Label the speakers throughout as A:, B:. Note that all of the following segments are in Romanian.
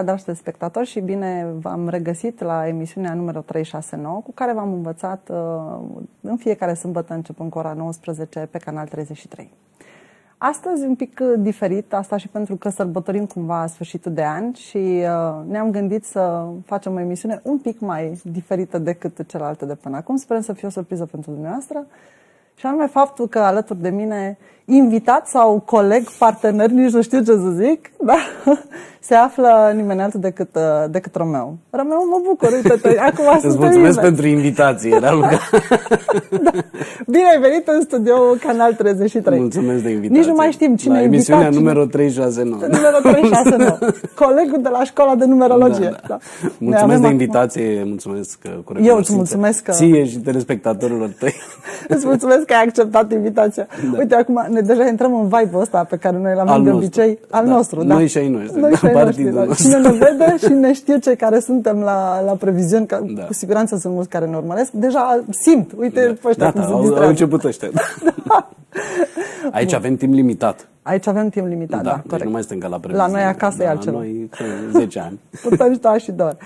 A: seara, dragi spectatori, și bine v-am regăsit la emisiunea numărul 369, cu care v-am învățat uh, în fiecare sâmbătă, începând cu ora 19, pe Canal 33. Astăzi un pic diferit, asta și pentru că sărbătorim cumva sfârșitul de an și uh, ne-am gândit să facem o emisiune un pic mai diferită decât celelalte de până acum. Sperăm să fie o surpriză pentru dumneavoastră. Și anume faptul că alături de mine, invitat sau coleg, partener, nici nu știu ce să zic, da? se află nimeni altul decât, uh, decât Romeo. Romeo, mă bucur, uite-te, acum Îți mulțumesc pentru
B: invitație, da, Luca.
A: da. Bine ai venit în studio Canal 33. Mulțumesc de invitație. Nici nu mai știm cine e invitat. emisiunea numărul
B: 369. Numărul 369.
A: Colegul de la școala de numerologie. Da, da. Da. Mulțumesc de
B: invitație, acum... mulțumesc uh, cu Eu îți mulțumesc că... Ție și telespectatorilor tăi.
A: îți mulțumesc că ai acceptat invitația. Da. Uite, acum ne deja intrăm în vibe-ul ăsta pe care noi l-am de obicei. Al da. nostru, da. Noi și ai noi. Noi da. și ai partidul. Noștri, da. cine ne vede și ne știe cei care suntem la, la previziuni, că da. cu siguranță sunt mulți care ne urmăresc, deja simt, uite, da. ăștia da, da, au, au început
B: ăștia. da. Aici Bun. avem timp limitat.
A: Aici avem timp limitat, da,
B: da deci nu mai suntem ca la previziuni. La noi acasă da, e altceva. La noi 10 ani.
A: Putem sta și doar.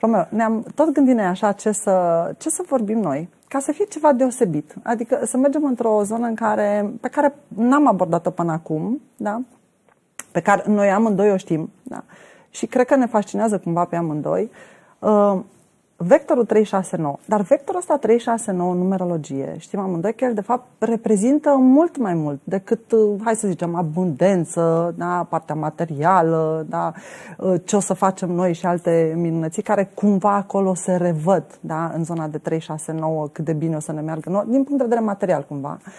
A: Romeo, ne-am tot gândit noi așa ce să, ce să vorbim noi, ca să fie ceva deosebit. Adică să mergem într-o zonă în care, pe care n-am abordat-o până acum, da? pe care noi amândoi o știm da? și cred că ne fascinează cumva pe amândoi, uh, vectorul 369. Dar vectorul ăsta 369 în numerologie, știm amândoi că el de fapt reprezintă mult mai mult decât, uh, hai să zicem, abundență, da, partea materială, da, uh, ce o să facem noi și alte minunății care cumva acolo se revăd da, în zona de 369 cât de bine o să ne meargă, din punct de vedere material cumva. Uh,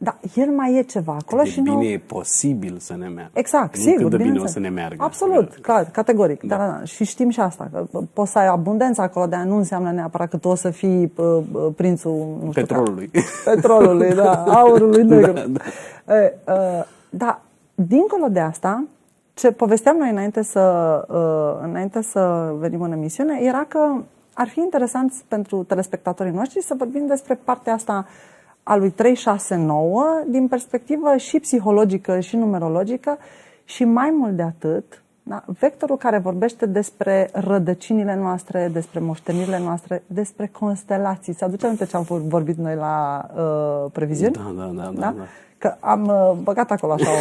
A: dar el mai e ceva acolo de și bine nu... e
B: posibil să ne meargă. Exact, nu adică sigur. Cât de bine înțeleg. o să ne meargă.
A: Absolut, da. clar, categoric. Da. Dar, da, da. și știm și asta, că poți să ai abundență acolo, dar nu înseamnă neapărat că tu o să fii prințul... Nu Petrolului.
B: Care. Petrolului, da, aurului negru. Da,
A: da. E, uh, da, dincolo de asta, ce povesteam noi înainte să, uh, înainte să venim în emisiune era că ar fi interesant pentru telespectatorii noștri să vorbim despre partea asta uh, a lui 369 din perspectivă și psihologică și numerologică și mai mult de atât, da, vectorul care vorbește despre rădăcinile noastre, despre moștenirile noastre, despre constelații. Să aducem aminte ce am vorbit noi la uh, previziuni? Da, da, da. da, da? da. Că am uh, băgat acolo așa. O...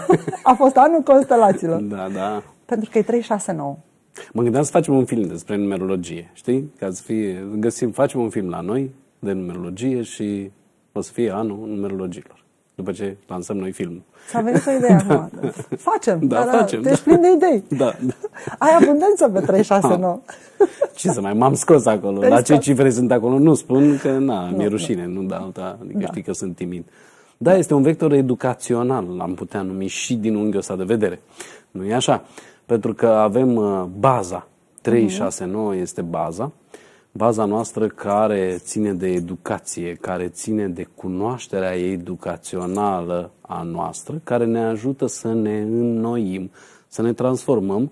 A: A fost anul constelațiilor.
B: Da, da.
A: Pentru că e 369.
B: Mă gândeam să facem un film despre numerologie, știi? Ca să fie, găsim, facem un film la noi de numerologie și o să fie anul numerologilor după ce lansăm noi filmul.
A: S-a venit o idee da. acum. Facem. Da, da, da, facem. Deci da. plin de idei. Da. Ai abundență pe 369.
B: Ce să mai, m-am scos acolo. Te ce cifre sunt acolo nu spun că na, mi-e rușine, nu da alta, adică da. știi că sunt timid. Da, este un vector educațional, l-am putea numi și din unghiul ăsta de vedere. Nu e așa? Pentru că avem uh, baza. 369 mm-hmm. este baza. Uh, baza noastră care ține de educație, care ține de cunoașterea educațională a noastră, care ne ajută să ne înnoim, să ne transformăm,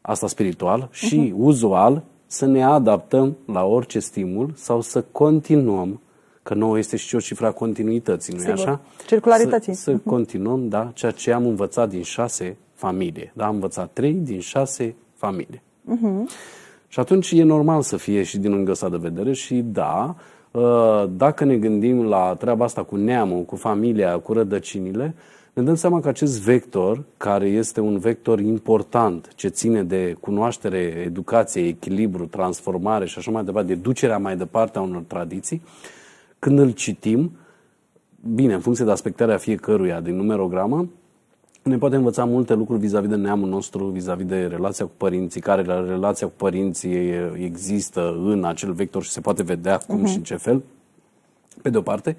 B: asta spiritual, mhm. și uh-huh. uzual, să ne adaptăm la orice stimul sau să continuăm, că nouă este și o cifra continuității, nu-i așa? Circularității. Să, să mhm. continuăm, da, ceea ce am învățat din șase familie. Da, am învățat trei din șase familie.
A: Uh-huh.
B: Și atunci e normal să fie și din îngăsa de vedere și da, ă, dacă ne gândim la treaba asta cu neamul, cu familia, cu rădăcinile, ne dăm seama că acest vector, care este un vector important, ce ține de cunoaștere, educație, echilibru, transformare și așa mai departe, de ducerea mai departe a unor tradiții, când îl citim, bine, în funcție de aspectarea fiecăruia din numerogramă, ne poate învăța multe lucruri vis-a-vis de neamul nostru, vis-a-vis de relația cu părinții, care la relația cu părinții există în acel vector și se poate vedea cum uh-huh. și în mhm. ce fel, pe de o parte,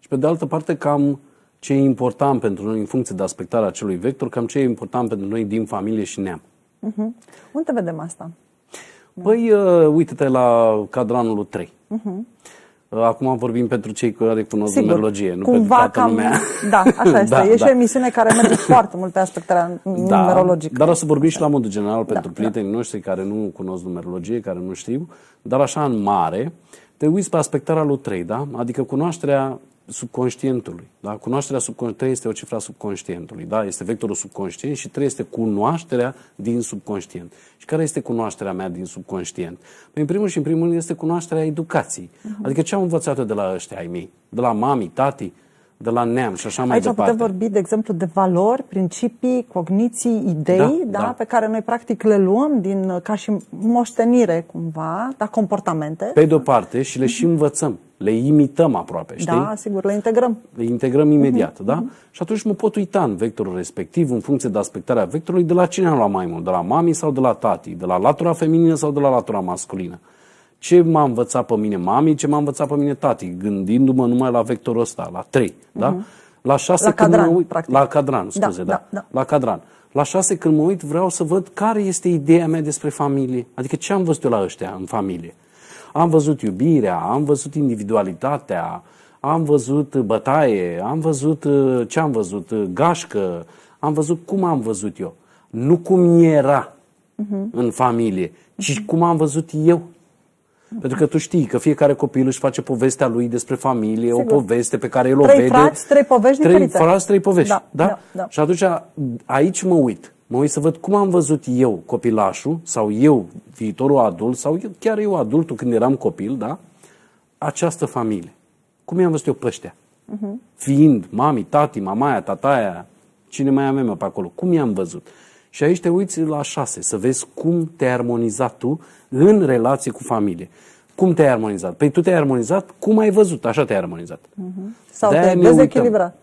B: și pe de altă parte cam ce e important pentru noi în funcție de aspectarea acelui vector, cam ce e important pentru noi din familie și neam.
A: Uh-huh. Unde vedem asta?
B: Păi, uh, uite-te la cadranul 3. Uh-huh. Mhm. Acum vorbim pentru cei care cunosc Sigur, numerologie, nu cumva pentru toată lumea. Da, așa este. da, e da. și o
A: emisiune care merge foarte mult pe aspectarea da, numerologică.
B: Dar o să vorbim și la modul general da, pentru da, prietenii da. noștri care nu cunosc numerologie, care nu știu, dar așa în mare, te uiți pe aspectarea lui 3, da? Adică cunoașterea subconștientului. Da? Cunoașterea subconștientului, 3 este o cifra subconștientului, da? este vectorul subconștient și 3 este cunoașterea din subconștient. Și care este cunoașterea mea din subconștient? Păi, în primul și în primul rând este cunoașterea educației. Uh-huh. Adică ce am învățat eu de la ăștia ai mei, de la mami, tati, de la neam și așa Aici mai departe. Aici putem
A: vorbi, de exemplu, de valori, principii, cogniții, idei, da, da, da. pe care noi practic le luăm din, ca și moștenire cumva, da, comportamente. Pe
B: de-o parte și le și învățăm le imităm aproape, da, știi? Da,
A: sigur, le integrăm.
B: Le integrăm imediat, uh-huh. da? Uh-huh. Și atunci mă pot uita în vectorul respectiv, în funcție de aspectarea vectorului, de la cine am luat mai mult, de la mami sau de la tati, de la latura feminină sau de la latura masculină. Ce m-a învățat pe mine mami, ce m-a învățat pe mine tati, gândindu-mă numai la vectorul ăsta, la 3, uh-huh. da? Mhm. La 6 la când cadran, mă uit, practic. la cadran, da, scuze, da, da, da, da. la cadran. La 6 când mă uit, vreau să văd care este ideea mea despre familie, adică ce am văzut eu la ăștia în familie am văzut iubirea, am văzut individualitatea, am văzut uh, bătaie, am văzut uh, ce am văzut, uh, gașcă, am văzut cum am văzut eu. Nu cum era uh-huh. în familie, ci uh-huh. cum am văzut eu. Pentru că tu știi că fiecare copil își face povestea lui despre familie, Sigur. o poveste pe care el o trei vede. Frați, trei
A: povești trei diferite. frați, trei povești. Da, da? Da, da. Și
B: atunci aici mă uit. Mă uit să văd cum am văzut eu copilașul sau eu viitorul adult sau eu, chiar eu adultul când eram copil, da? Această familie. Cum i-am văzut eu ăștia? Uh-huh. Fiind mami, tati, mamaia, tataia, cine mai avem eu pe acolo, cum i-am văzut? Și aici te uiți la șase, să vezi cum te-ai armonizat tu în relație cu familie. Cum te-ai armonizat? Păi tu te-ai armonizat cum ai văzut, așa te-ai armonizat.
A: Uh-huh. Sau te-ai dezechilibrat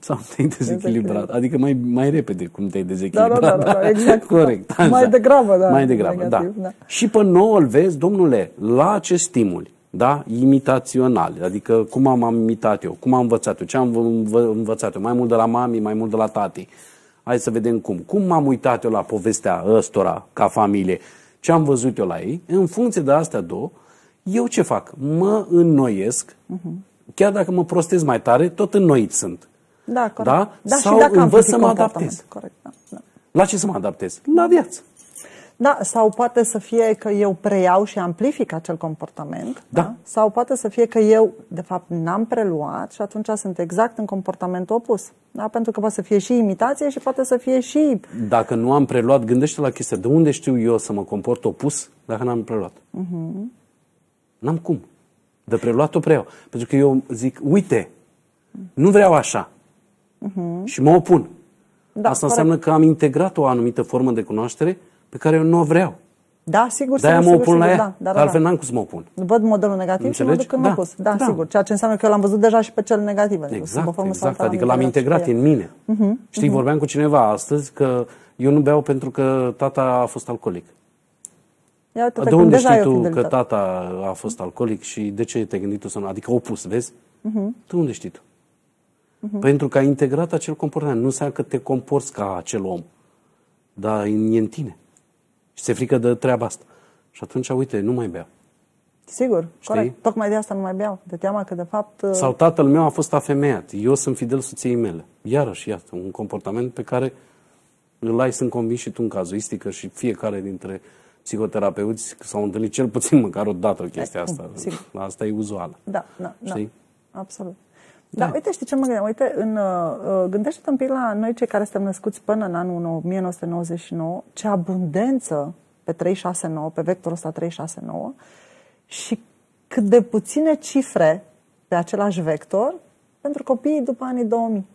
B: sau te-ai exact. dezechilibrat. Adică mai, mai repede cum te-ai dezechilibrat. Da, da, da, da, exact. Corect. Exact. Da. Mai degrabă, da. Mai degrabă, negativ, da. da. Și pe nou îl vezi, domnule, la ce stimuli, da, imitaționali, adică cum am, am imitat eu, cum am învățat eu, ce am învățat eu, mai mult de la mami, mai mult de la tati. Hai să vedem cum. Cum m-am uitat eu la povestea ăstora ca familie, ce am văzut eu la ei, în funcție de astea două, eu ce fac? Mă înnoiesc,
A: uh-huh.
B: chiar dacă mă prostez mai tare, tot înnoit sunt.
A: Da, corect. Da? da Sau și dacă învăț să mă adaptez.
B: Corect, da, da. La ce să mă adaptez?
A: La viață. Da, sau poate să fie că eu preiau și amplific acel comportament. Da. da? Sau poate să fie că eu, de fapt, n-am preluat și atunci sunt exact în comportament opus. Da? Pentru că poate să fie și imitație și poate să fie și...
B: Dacă nu am preluat, gândește la chestia. De unde știu eu să mă comport opus dacă n-am preluat?
A: Uh-huh.
B: N-am cum. De preluat o preiau. Pentru că eu zic, uite, nu vreau așa uh-huh. și mă opun.
A: Da, Asta corect. înseamnă că
B: am integrat o anumită formă de cunoaștere pe care eu nu o vreau.
A: Da, sigur, De-aia sigur, mă opun sigur, la ea, da, dar, altfel da. n-am cum să mă opun. Văd modelul negativ Înțelegi? și mă duc în da. opus. Da, da, sigur. Ceea ce înseamnă că eu l-am văzut deja și pe cel negativ. Adică exact, exact. Adică l-am integrat în mine. Uh-huh. Știi, mhm.
B: vorbeam cu cineva astăzi că eu nu beau pentru că tata a fost alcoolic.
A: Ia, de unde știi tu că
B: tata a fost alcoolic și de ce te-ai gândit tu să nu? Adică opus, vezi? Uh-huh. De unde știi tu? Uh-huh. Pentru că ai integrat acel comportament. Nu înseamnă că te comporți ca acel om, dar e în tine. Și se frică de treaba asta. Și atunci, uite, nu mai beau.
A: Sigur, Știi? corect. Tocmai de asta nu mai beau. De teama că, de fapt... Uh, sau
B: tatăl meu a fost afemeiat. Eu sunt fidel soției mele. Iarăși, iată, un comportament pe care îl ai, sunt convins și tu în cazuistică și fiecare dintre psihoterapeuți s-au întâlnit cel puțin măcar o dată chestia asta. Sigur. Asta e uzuală.
A: Da, da, da. Știi? da. Absolut. Da, da, uite, știi ce mă gândeam? Uite, în, uh, uh, gândește-te un pic la noi cei care suntem născuți până în anul 1999, ce abundență pe 369, pe vectorul ăsta 369 și cât de puține cifre pe același vector pentru copiii după anii 2000.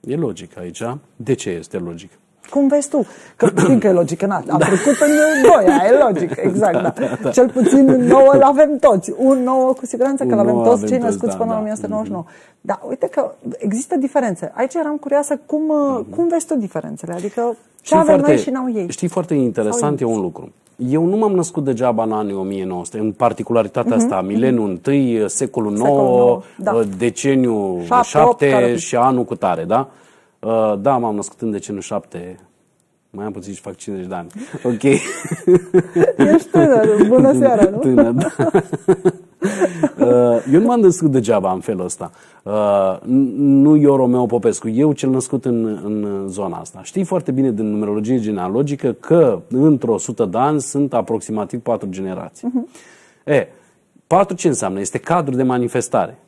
B: E logic aici. De ce este logic?
A: Cum vezi tu? Că că e logică, na, am
B: da. trecut pe doi, e logic, exact, da, da. da. da. Cel puțin nouă îl
A: avem toți, un nouă cu siguranță că îl avem toți cei născuți da, până da. în mhm. da. 1999. Mm-hmm. Dar uite că există diferențe. Aici eram curioasă cum, mm-hmm. cum vezi tu diferențele, adică ce știi avem foarte, noi și n-au ei. Știi,
B: foarte interesant e un lucru. Eu nu m-am născut degeaba în anii 1900, în particularitatea mm-hmm. asta, mhm. mileniul mm-hmm. 1, secolul 9, 9 da. deceniul 7, 7 8, și anul cu tare, da? Uh, da, m-am născut în deceniu 7, mai am puțin și fac 50 de ani. Ok. Ești tânăr, bună seara, nu? Tânăr, da. Uh, eu nu m-am născut degeaba în felul ăsta. Uh, nu eu, Romeo Popescu, eu cel născut în, în zona asta. Știi foarte bine din numerologie genealogică că într-o sută de ani sunt aproximativ patru generații. Uh-huh. E, patru ce înseamnă? Este cadru de manifestare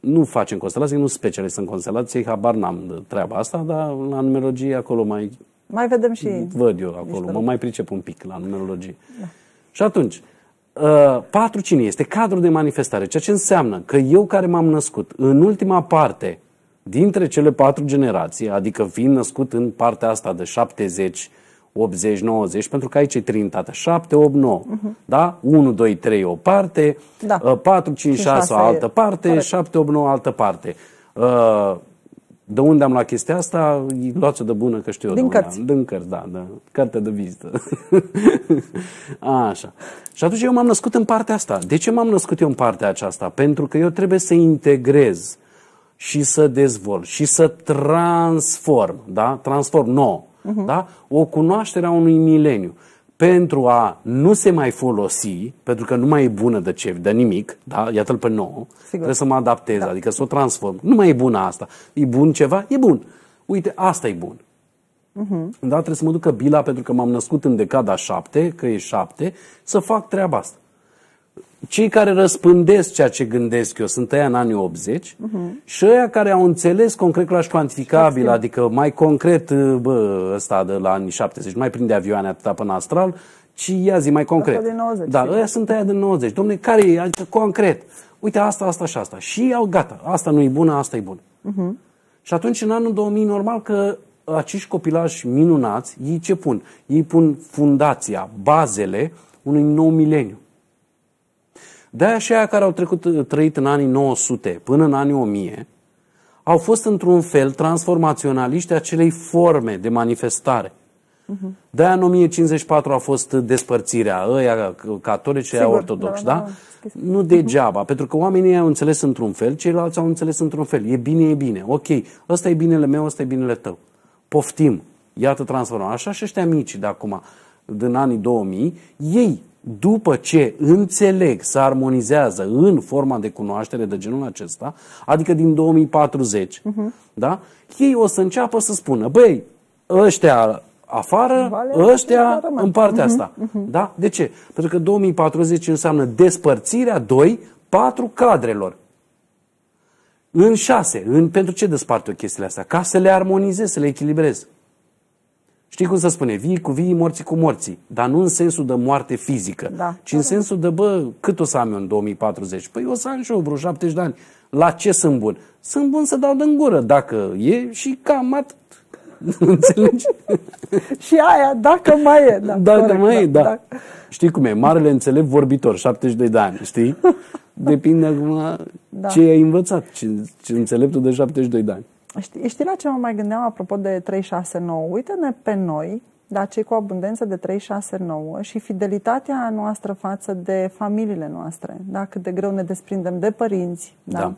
B: nu facem constelații, nu sunt specialist în constelații, habar n-am de treaba asta, dar la numerologie acolo mai... Mai vedem și... Văd eu acolo, mă mai pricep un pic la numerologie. Da. Și atunci, uh, patru cine este? Cadrul de manifestare, ceea ce înseamnă că eu care m-am născut în ultima parte dintre cele patru generații, adică fiind născut în partea asta de 70 80-90, pentru că aici e trinitate. 7, 8, 9. Uh-huh. Da? 1, 2, 3 o parte, da. 4, 5, 5 6 o altă parte, Corect. 7, 8, 9 altă parte. Uh, De unde am luat chestia asta? Luați-o de bună că știu eu Din cărți. Din cărți, da, da. Carte de vizită. Așa. Și atunci eu m-am născut în partea asta. De ce m-am născut eu în partea aceasta? Pentru că eu trebuie să integrez și să dezvolt și să transform, da? Transform, nouă uh-huh. da? o cunoaștere a unui mileniu. Pentru a nu se mai folosi, pentru că nu mai e bună de ce, de nimic, da? iată-l pe nou, Sigur. trebuie să mă adaptez, da. adică să o transform. Nu mai e bună asta. E bun ceva? E bun. Uite, asta e bun. Uh-huh. Da? Trebuie să mă ducă bila pentru că m-am născut în decada șapte, că e șapte, să fac treaba asta cei care răspândesc ceea ce gândesc eu sunt ăia în anii 80 uh-huh. Mhm. și ăia care au înțeles concret claș cuantificabil, adică mai concret bă, ăsta de la anii 70, mai prinde avioane atâta până astral, ci ia zi mai concret. Asta de 90, da, ăia sunt aia de 90. Domne, care e? Adică concret. Uite, asta, asta și asta. Și au gata. Asta nu e bună, asta e bună. Uh-huh. Mhm. Și atunci, în anul 2000, normal că acești copilași minunați, ei ce pun? Ei pun fundația, bazele unui nou mileniu. De aceia care au trecut, trăit în anii 900 până în anii 1000 au fost într-un fel transformaționaliști acelei forme de manifestare.
A: Uh-huh. Mhm.
B: De aia în 1054 a fost despărțirea, ăia catolice și ortodoxi, da? da? da. da nu mhm. degeaba, uh-huh. pentru că oamenii au înțeles într-un fel, ceilalți au înțeles într-un fel. E bine, e bine, ok, ăsta e binele meu, ăsta e binele tău. Poftim, iată transformarea. Așa și ăștia mici de acum, din anii 2000, ei după ce înțeleg, să armonizează în forma de cunoaștere de genul acesta, adică din 2040, uh-huh. Mhm. da? ei o să înceapă să spună, băi, ăștia afară, vale ăștia în partea uh-huh. asta. Uh-huh. Da? De ce? Pentru că 2040 înseamnă despărțirea 2, 4 cadrelor. În 6, în, pentru ce desparte o chestiile astea? Ca să le armonizez, să le echilibrez. Știi cum să spune? Vii cu vii, morții cu morții. Dar nu în sensul de moarte fizică, da. ci în sensul de, bă, cât o să am eu în 2040? Păi o să am și eu vreo 70 de ani. La ce sunt bun? Sunt bun să dau de gură, dacă e și cam atât. Înțelegi? și aia, dacă mai e. Da, dacă corect, mai e, da. da. da. Știi cum e? Marele înțelept vorbitor, 72 de ani, știi?
A: Depinde
B: acum da. ce ai învățat, ce, ce înțeleptul de 72 de ani.
A: Știi, știi la ce mă mai gândeam apropo de 369? Uite-ne pe noi, dar cei cu abundență de 369 și fidelitatea noastră față de familiile noastre. Da? Cât de greu ne desprindem de părinți. Da? da.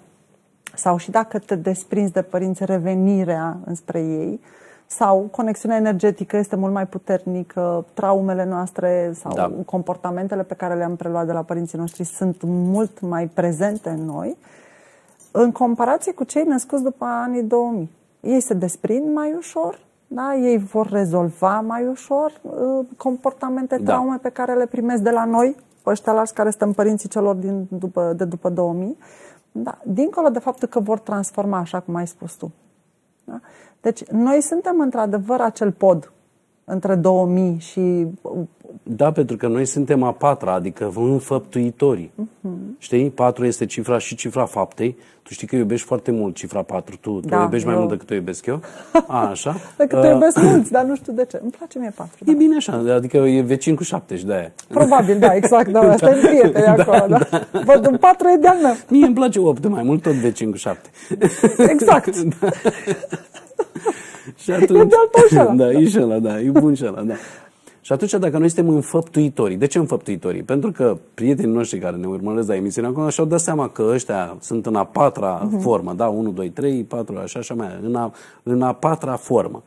A: Sau și dacă te desprinzi de părinți, revenirea înspre ei sau conexiunea energetică este mult mai puternică, traumele noastre sau da. comportamentele pe care le-am preluat de la părinții noștri sunt mult mai prezente în noi în comparație cu cei născuți după anii 2000. Ei se desprind mai ușor, da? ei vor rezolva mai ușor uh, comportamente, da. traume pe care le primesc de la noi, ăștia largi care suntem părinții celor din, după, de după 2000, da? dincolo de faptul că vor transforma, așa cum ai spus tu. Da? Deci noi suntem într-adevăr acel pod între 2000 și uh,
B: da, pentru că noi suntem a patra, adică înfăptuitorii. Uh-huh. Mhm. Știi? Patru este cifra și cifra faptei. Tu știi că iubești foarte mult cifra patru. Tu, tu da, iubești eu... mai mult decât o iubesc eu. A, așa? decât uh... te iubesc mulți,
A: dar nu știu de ce. Îmi place mie patru.
B: E da. bine așa, adică e vecin cu și de aia. Probabil, da, exact. Da, asta da. e prieteni da, acolo. Da. Da. Văd, patru e de-al meu. Mie îmi place opt de mai mult, tot vecin cu șapte. exact. da. și atunci... E de-al da, e și ăla, da, e bun și ăla, da. Și atunci, dacă noi suntem înfăptuitorii, de ce înfăptuitorii? Pentru că prietenii noștri care ne urmăresc la emisiunea acum și-au dat seama că ăștia sunt în a patra uh-huh. formă, da? 1, 2, 3, 4, așa, așa mai, în a, în a patra formă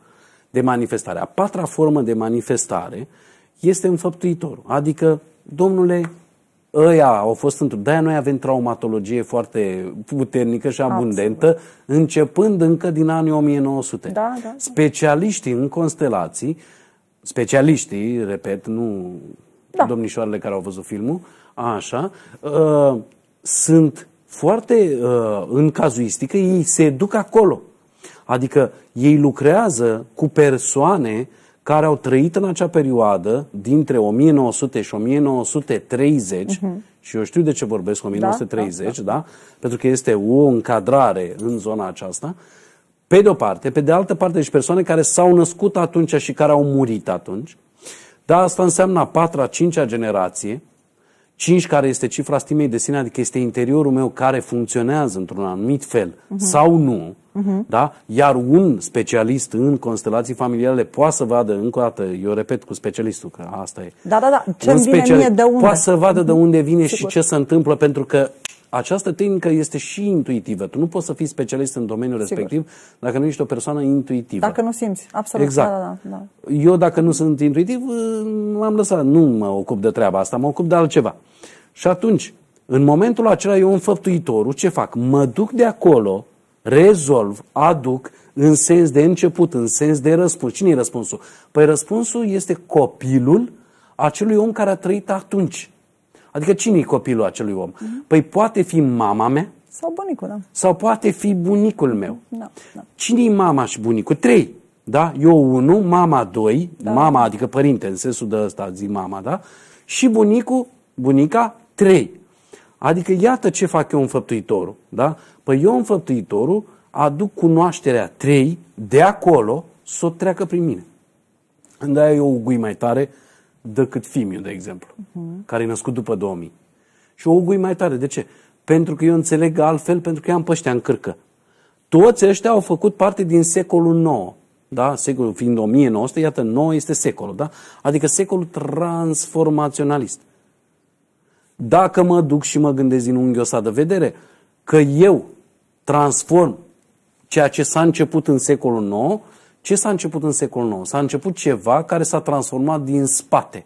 B: de manifestare. A patra formă de manifestare este înfăptuitorul. Adică, domnule, ăia au fost într de noi avem traumatologie foarte puternică și abundentă, Absolut. începând încă din anii 1900. Da, da, da. Specialiștii în constelații specialiștii, repet, nu da. domnișoarele care au văzut filmul, așa, ă, sunt foarte, ă, în cazuistică, ei se duc acolo. Adică ei lucrează cu persoane care au trăit în acea perioadă dintre 1900 și 1930 uh-huh. Mhm. și eu știu de ce vorbesc 1930, da, da, da. da? Pentru că este o încadrare în zona aceasta. Uh, pe de o parte, pe de altă parte, deci persoane care s-au născut atunci și care au murit atunci, dar asta înseamnă a patra, a cincea generație, cinci, care este cifra stimei de sine, adică este interiorul meu care funcționează într-un anumit fel
A: uh-huh. sau
B: nu, uh-huh. da? iar un specialist în constelații familiale poate să vadă, încă o dată, eu repet cu specialistul, că asta e. Da,
A: da, da, ce vine mie de unde. Poate să
B: vadă de mhm. unde vine Sigur. și ce se întâmplă, pentru că această tehnică este și intuitivă. Tu nu poți să fii specialist în domeniul Sigur. respectiv dacă nu ești o persoană intuitivă. Dacă
A: nu simți, absolut. Exact. Da, da, da.
B: da. Eu dacă nu sunt intuitiv, nu am lăsat. Nu mă ocup de treaba asta, mă ocup de altceva. Și atunci, în momentul acela, eu înfăptuitorul, ce fac? Mă duc de acolo, rezolv, aduc în sens de început, în sens de răspuns. Cine e răspunsul? Păi răspunsul este copilul acelui om care a trăit atunci. Adică cine e copilul acelui om? Mm-hmm. Păi poate fi mama mea?
A: Sau bunicul, da.
B: Sau poate fi bunicul meu? Da, da. Cine e mama și bunicul? Trei. Da? Eu unu, mama doi, da. mama adică părinte în sensul de ăsta zic mama, da? Și bunicul, bunica trei. Adică iată ce fac eu înfăptuitorul, da? Păi eu înfăptuitorul aduc cunoașterea trei de acolo să o treacă prin mine. Când aia eu o gui mai tare, decât Fimiu, de exemplu, uh-huh. care e născut după 2000. Și o ugui mai tare. De ce? Pentru că eu înțeleg altfel, pentru că eu am păștea în cârcă. Toți ăștia au făcut parte din secolul nou, Da? Secolul fiind 1900, iată, nou este secolul. Da? Adică secolul transformaționalist. Dacă mă duc și mă gândesc din unghiul ăsta de vedere că eu transform ceea ce s-a început în secolul nou. Ce s-a început în secolul IX? S-a început ceva care s-a transformat din spate.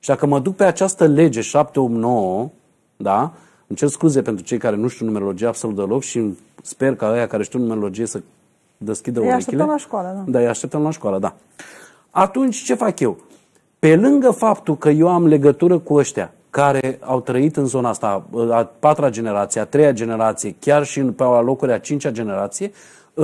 B: Și dacă mă duc pe această lege 789, da? Îmi cer scuze pentru cei care nu știu numerologie absolut deloc și sper ca aia care știu numerologie să deschidă urechile. Îi așteptăm la
A: școală, da. Da,
B: îi așteptăm la școală, da. Atunci ce fac eu? Pe lângă faptul că eu am legătură cu ăștia care au trăit în zona asta a patra generație, a treia generație, chiar și în pe locuri a cincea generație,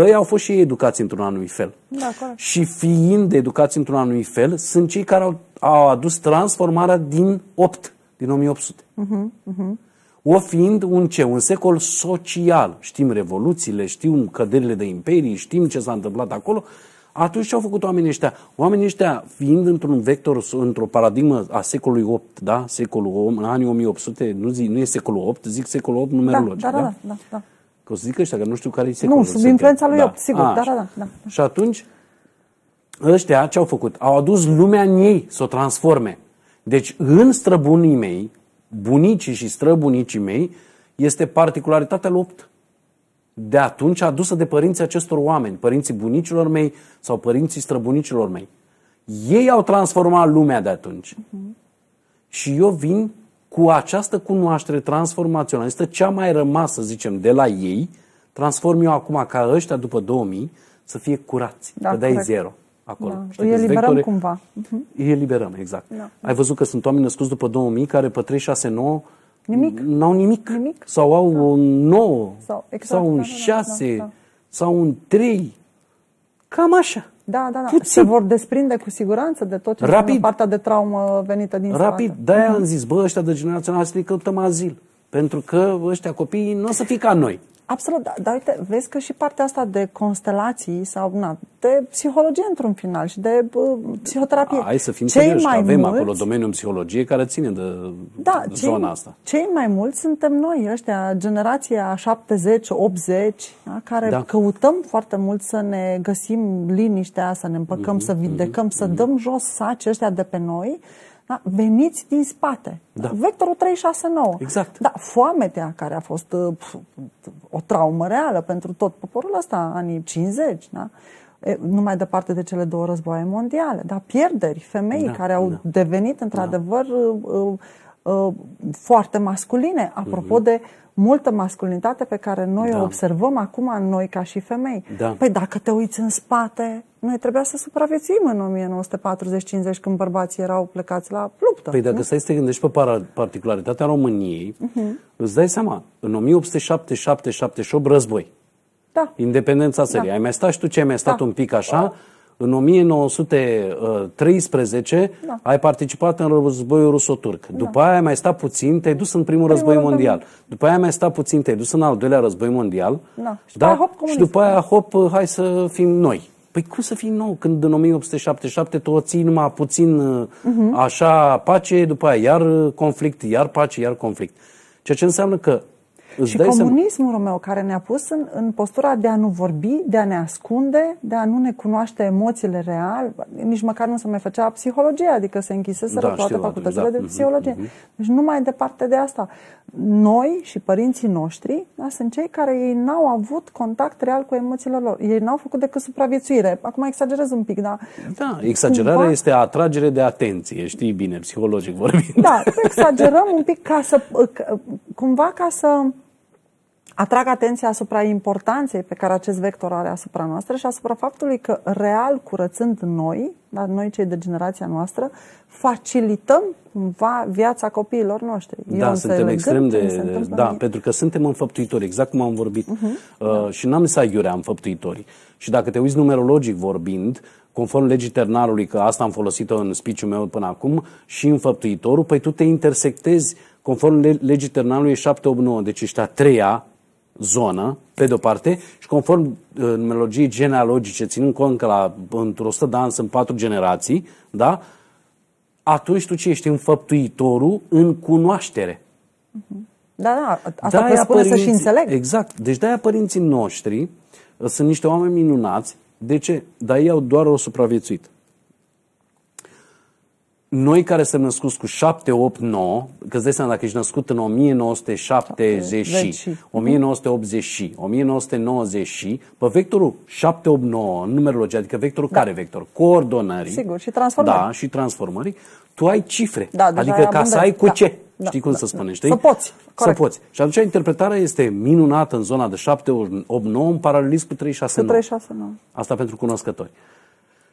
B: ei au fost și ei educați într-un anumit fel. Da, și fiind educați într-un anumit fel, sunt cei care au, au adus transformarea din 8, din 1800.
A: Uh-huh, uh-huh.
B: O fiind un ce? Un secol social. Știm revoluțiile, știm căderile de imperii, știm ce s-a întâmplat acolo. Atunci ce au făcut oamenii ăștia? Oamenii ăștia, fiind într-un vector, într-o paradigmă a secolului 8, da? Secolul, 8, în anii 1800, nu, zi, nu e secolul 8, zic secolul 8 da, numerologic. Da, da, da, da, da, da. Că o să zic ăștia, că nu știu care e Nu, sub influența lui da. 8, sigur. A, da, da, da, da. Și atunci, ăștia ce au făcut? Au adus lumea în ei să o transforme. Deci, în străbunii mei, bunicii și străbunicii mei, este particularitatea lui 8 de atunci adusă de părinții acestor oameni, părinții bunicilor mei sau părinții străbunicilor mei. Ei au transformat lumea de atunci. Uh-huh. Și eu vin cu această cunoaștere transformaționalistă, cea mai rămasă, zicem, de la ei, transform eu acum ca ăștia după 2000 să fie curați, da, că dai zero acolo. Da. Știi, îi eliberăm vectore, cumva. Îi eliberăm, exact. Da. Ai văzut că sunt oameni născuți după 2000 care pe 3, 6, 9 nimic. n-au nimic. nimic. Sau au da. un 9,
A: sau, exact, sau un 6, da, da.
B: sau un 3.
A: Cam așa. Da, da, da. Puțin. Se vor desprinde cu siguranță de tot ce Rapid. partea de traumă venită din Rapid. Da, De-aia mhm. am zis,
B: bă, ăștia de generația noastră îi căutăm azil. Pentru că ăștia copiii nu o să fie ca noi.
A: Absolut, dar, dar uite, vezi că și partea asta de constelații sau na, de psihologie într-un final și de uh, psihoterapie. Hai să fim cei mai avem mulți, acolo domeniul
B: psihologiei care ține de, da, de cei, zona asta.
A: Cei mai mulți suntem noi, ăștia, generația 70-80, da, care da. căutăm foarte mult să ne găsim liniștea, să ne împăcăm, mm-hmm, să vindecăm, mm-hmm, să mm-hmm. dăm jos sacii ăștia de pe noi da? Veniți din spate. Da. Vectorul 369. Exact. Da, foametea care a fost uh, pf, o traumă reală pentru tot poporul ăsta, anii 50, da? nu mai departe de cele două războaie mondiale, dar pierderi, femei da, care au da. devenit da. într-adevăr da. uh, uh, foarte masculine. Apropo mm-hmm. de multă masculinitate pe care noi da. o observăm acum noi ca și femei. Da. Păi dacă te uiți în spate, noi trebuia să supraviețuim în 1940-50 când bărbații erau plecați la luptă. Păi dacă nu? stai
B: să te gândești pe particularitatea României,
A: uh-huh.
B: îți dai seama, în 1877-78 război. Da. Independența da. țării. Da. Ai mai stat și tu ce ai mai stat da. un pic așa, da. În 1913 da. ai participat în războiul ruso-turc. Da. După aia ai mai stat puțin, te-ai dus în primul, primul război mondial. Rând. Da. După aia ai mai stat puțin, te-ai dus în al doilea război mondial. Da. Și, da? Hop, și după aia, hop, hai să fim noi. Păi cum să fii nou când în 1877 tu o ții numai puțin uh-huh. așa pace, după aia iar uh, conflict, iar pace, iar conflict. Ceea ce înseamnă că și comunismul
A: seama. Romeo, care ne-a pus în, în postura de a nu vorbi, de a ne ascunde, de a nu ne cunoaște emoțiile real, nici măcar nu se mai făcea psihologie, adică se închisese da, toate da, facultățile da. de mhm, psihologie. Uh-huh, Deci nu mai departe de asta. Noi și părinții noștri da, sunt cei care ei n-au avut contact real cu emoțiile lor. Ei n-au făcut decât supraviețuire. Acum exagerez un pic, dar... Da, exagerarea cumva... este
B: atragere de atenție, știi bine, psihologic vorbind.
A: Da, exagerăm un pic ca să... cumva ca să atrag atenția asupra importanței pe care acest vector are asupra noastră și asupra faptului că real curățând noi, dar noi cei de generația noastră, facilităm cumva viața copiilor noștri. Da, suntem extrem de... Da, mie.
B: pentru că suntem înfăptuitori, exact cum am vorbit. Uh-huh, uh, da. Și n-am să aiurea înfăptuitori. Și dacă te uiți numerologic vorbind, conform legii ternarului, că asta am folosit-o în spiciul meu până acum, și înfăptuitorul, păi tu te intersectezi conform legii ternarului 789, deci ești a treia zonă, pe de-o parte, și conform uh, numerologiei genealogice, ținând cont că la, într-o 100 de ani sunt patru generații, da? atunci tu ce ești înfăptuitorul în cunoaștere.
A: Mm-hmm. Da, da, asta de-aia presupune părinții, să și înțeleg.
B: Exact, deci de-aia părinții noștri uh, sunt niște oameni minunați. De ce? Dar ei au doar o supraviețuit noi care suntem născuți cu 7, 8, 9, că îți dai seama dacă ești născut în 1970, 10. 1980, 1990, pe vectorul 7, 8, 9, numerologie, adică vectorul da. care vector? Coordonării. Sigur,
A: și transformării. Da,
B: și transformării. Tu ai cifre. Da, adică ca abundant. să ai cu da. ce. Da, Știi cum da, să spune, da. știi? Să poți. Corect. Să poți. Și atunci interpretarea este minunată în zona de 7, 8, 9 în paralelism cu 36, 9. 36, 9. Asta pentru cunoscători.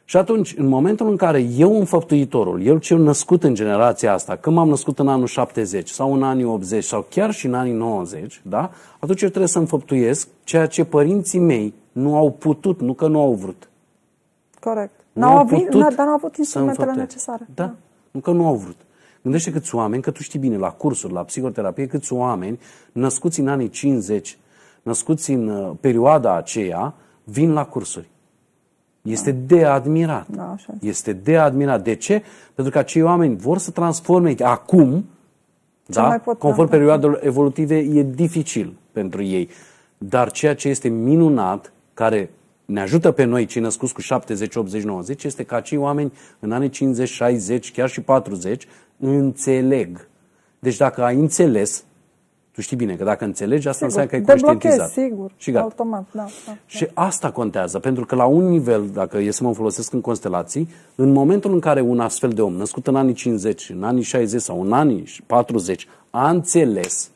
B: Și atunci, în momentul în care eu, înfăptuitorul, eu cel născut în generația asta, când m-am născut în anul 70 sau în anii 80 sau chiar și în anii 90, da? atunci eu trebuie să înfăptuiesc ceea ce părinții mei nu au putut, nu că nu au vrut.
A: Corect. Nu au putut, dar nu au avut instrumentele necesare.
B: Da? da, nu că nu au vrut. Gândește câți oameni, că tu știi bine, la cursuri, la psihoterapie, câți oameni născuți în anii 50, născuți în uh, perioada aceea, vin la cursuri. Este da. de admirat. Da, așa este. de admirat. De ce? Pentru că acei oameni vor să transforme acum,
A: ce da? Pot, conform da,
B: perioadelor da. evolutive, e dificil pentru ei. Dar ceea ce este minunat, care ne ajută pe noi, cei născuți cu 70, 80, 90, este că acei oameni în anii 50, 60, chiar și 40, înțeleg. Deci dacă ai înțeles tu știi bine că dacă înțelegi, asta sigur, înseamnă că e conștientizat.
A: sigur, și gata. automat. Da, da, da.
B: și da. asta contează, pentru că la un nivel, dacă e să mă folosesc în constelații, în momentul în care un astfel de om, născut în anii 50, în anii 60 sau în anii 40, a înțeles,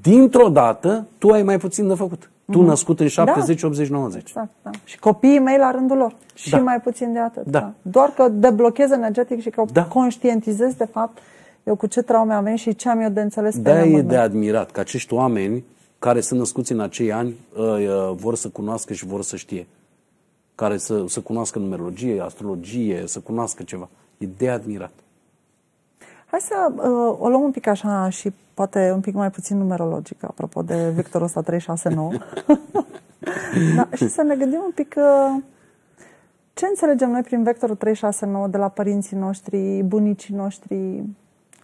B: dintr-o dată, tu ai mai puțin de făcut. Tu mm-hmm. născut în 70, da. 80, 90.
A: Exact, da. Și copiii mei la rândul lor. Și da. mai puțin de atât. Da. da. Doar că deblochez energetic și că da. conștientizez de fapt eu cu ce traume am venit și ce am eu de înțeles pe Da, e de
B: admirat că acești oameni care sunt născuți în acei ani ă, vor să cunoască și vor să știe. Care să, să cunoască numerologie, astrologie, să cunoască ceva. E de admirat.
A: Hai să uh, o luăm un pic așa și poate un pic mai puțin numerologic, apropo de Victorul ăsta 369. da, și să ne gândim un pic uh, ce înțelegem noi prin vectorul 369 de la părinții noștri, bunicii noștri,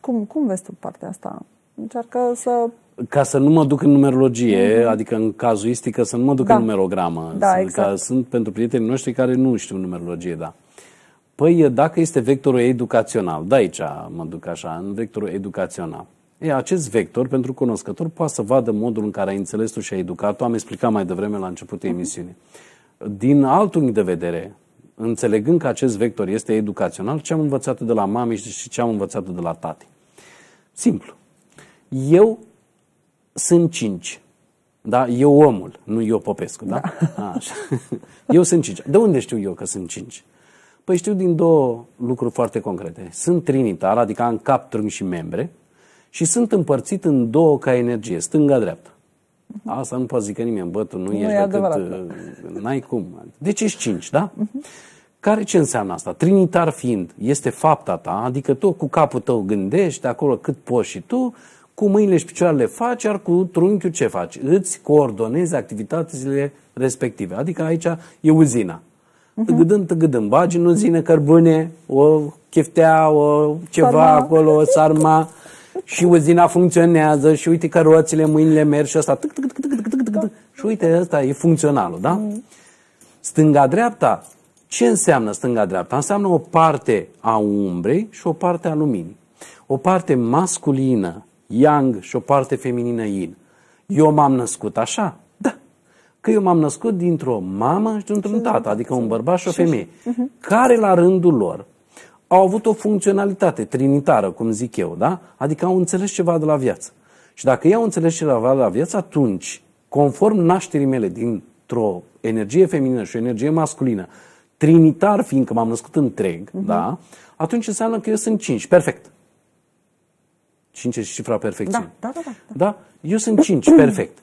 A: cum, cum vezi tu partea asta? Încearcă să
B: ca să nu mă duc în numerologie, mm-hmm. adică în cazuistică, să nu mă duc da. în numerogramă. Da, sunt, exact. ca, sunt pentru prietenii noștri care nu știu numerologie, da. Păi, dacă este vectorul educațional, da, aici mă duc așa, în vectorul educațional. E, acest vector, pentru cunoscător, poate să vadă modul în care ai înțeles tu și ai educat-o. Am explicat mai devreme la începutul mm-hmm. emisiunii. Din alt de vedere, înțelegând că acest vector este educațional, ce am învățat de la mami și ce am învățat de la tati. Simplu. Eu sunt cinci. Da? Eu omul, nu eu Popescu. Da? da. Ah, așa. Eu sunt cinci. De unde știu eu că sunt cinci? Păi știu din două lucruri foarte concrete. Sunt trinitar, adică am cap, trunchi și membre, și sunt împărțit în două ca energie, stânga-dreapta. Mhm. Asta nu poate zică nimeni, bă, tu nu, nu ești e decât... Adevărat. Uh, n-ai cum. Deci ești cinci, da? Uh-huh. Care ce înseamnă asta? Trinitar fiind, este fapta ta, adică tu cu capul tău gândești acolo cât poți și tu, cu mâinile și picioarele faci, iar cu trunchiul ce faci? Îți coordonezi activitățile respective. Adică aici e uzina. Mhm. Tăgădând, tăgădând, bagi în uzină cărbune, o cheftea, o ceva sarma. acolo, o sarma și uzina funcționează și uite că roțile, mâinile merg și asta. Tic, tic, tic, tic, tic, tic, tic, și uite, asta e funcționalul, da? Stânga-dreapta, ce înseamnă stânga-dreapta? Înseamnă o parte a umbrei și o parte a luminii. O parte masculină, yang, și o parte feminină, yin. Eu m-am născut așa? Da. Că eu m-am născut dintr-o mamă și dintr-un tată, adică un bărbat și o femeie, mhm. care la rândul lor au avut o funcționalitate trinitară, cum zic eu, da? Adică au înțeles ceva de la viață. Și dacă ei au înțeles ceva de la viață, atunci, conform nașterii mele dintr-o energie feminină și o energie masculină, trinitar fiindcă m-am născut întreg, uh-huh. da? Atunci înseamnă că eu sunt cinci. Perfect. Cinci e cifra perfecției. Da, da, da, da, da. da? Eu sunt cinci, perfect.